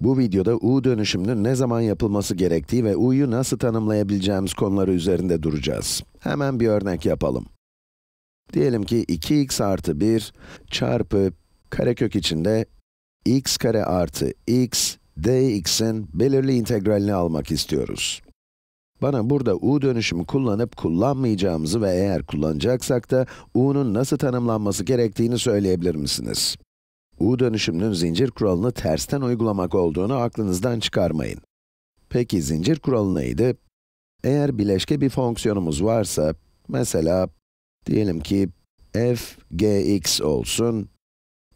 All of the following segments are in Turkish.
Bu videoda U dönüşümünün ne zaman yapılması gerektiği ve U'yu nasıl tanımlayabileceğimiz konuları üzerinde duracağız. Hemen bir örnek yapalım. Diyelim ki 2x artı 1 çarpı karekök içinde x kare artı x dx'in belirli integralini almak istiyoruz. Bana burada u dönüşümü kullanıp kullanmayacağımızı ve eğer kullanacaksak da u'nun nasıl tanımlanması gerektiğini söyleyebilir misiniz? U dönüşümünün zincir kuralını tersten uygulamak olduğunu aklınızdan çıkarmayın. Peki zincir kuralı neydi? Eğer bileşke bir fonksiyonumuz varsa, mesela diyelim ki f gx olsun,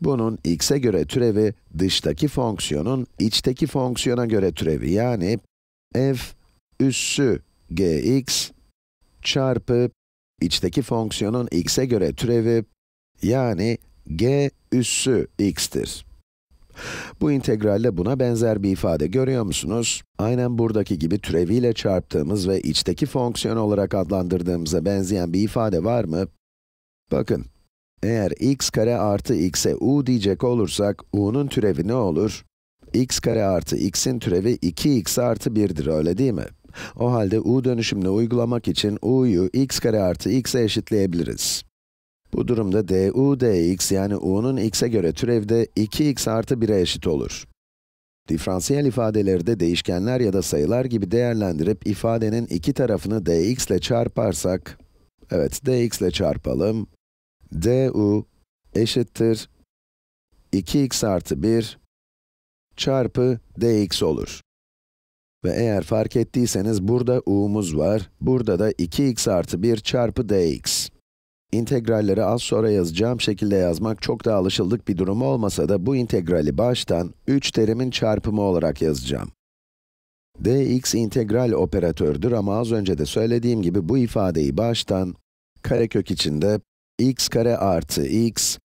bunun x'e göre türevi dıştaki fonksiyonun içteki fonksiyona göre türevi yani f üssü gx çarpı içteki fonksiyonun x'e göre türevi yani g üssü x'tir. Bu integralde buna benzer bir ifade görüyor musunuz? Aynen buradaki gibi türeviyle çarptığımız ve içteki fonksiyon olarak adlandırdığımıza benzeyen bir ifade var mı? Bakın, eğer x kare artı x'e u diyecek olursak, u'nun türevi ne olur? x kare artı x'in türevi 2x artı 1'dir, öyle değil mi? O halde u dönüşümünü uygulamak için u'yu x kare artı x'e eşitleyebiliriz. Bu durumda du dx yani u'nun x'e göre türevde 2x artı 1'e eşit olur. Diferansiyel ifadeleri de değişkenler ya da sayılar gibi değerlendirip ifadenin iki tarafını dx ile çarparsak, evet dx ile çarpalım, du eşittir 2x artı 1 çarpı dx olur. Ve eğer fark ettiyseniz burada u'muz var, burada da 2x artı 1 çarpı dx. İntegralleri az sonra yazacağım şekilde yazmak çok da alışıldık bir durum olmasa da bu integrali baştan 3 terimin çarpımı olarak yazacağım. dx integral operatördür ama az önce de söylediğim gibi bu ifadeyi baştan karekök içinde x kare artı x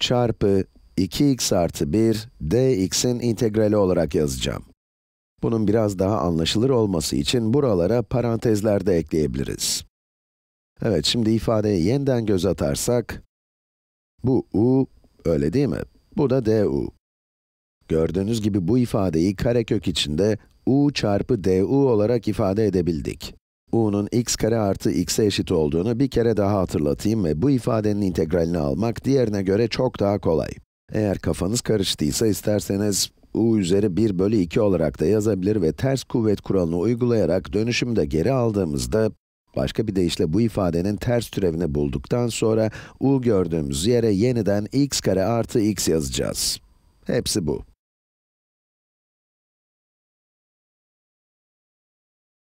çarpı 2x artı 1 dx'in integrali olarak yazacağım. Bunun biraz daha anlaşılır olması için buralara parantezler de ekleyebiliriz. Evet, şimdi ifadeye yeniden göz atarsak, bu u, öyle değil mi? Bu da du. Gördüğünüz gibi bu ifadeyi karekök içinde u çarpı du olarak ifade edebildik. u'nun x kare artı x'e eşit olduğunu bir kere daha hatırlatayım ve bu ifadenin integralini almak diğerine göre çok daha kolay. Eğer kafanız karıştıysa isterseniz u üzeri 1 bölü 2 olarak da yazabilir ve ters kuvvet kuralını uygulayarak dönüşümü de geri aldığımızda Başka bir deyişle bu ifadenin ters türevini bulduktan sonra u gördüğümüz yere yeniden x kare artı x yazacağız. Hepsi bu.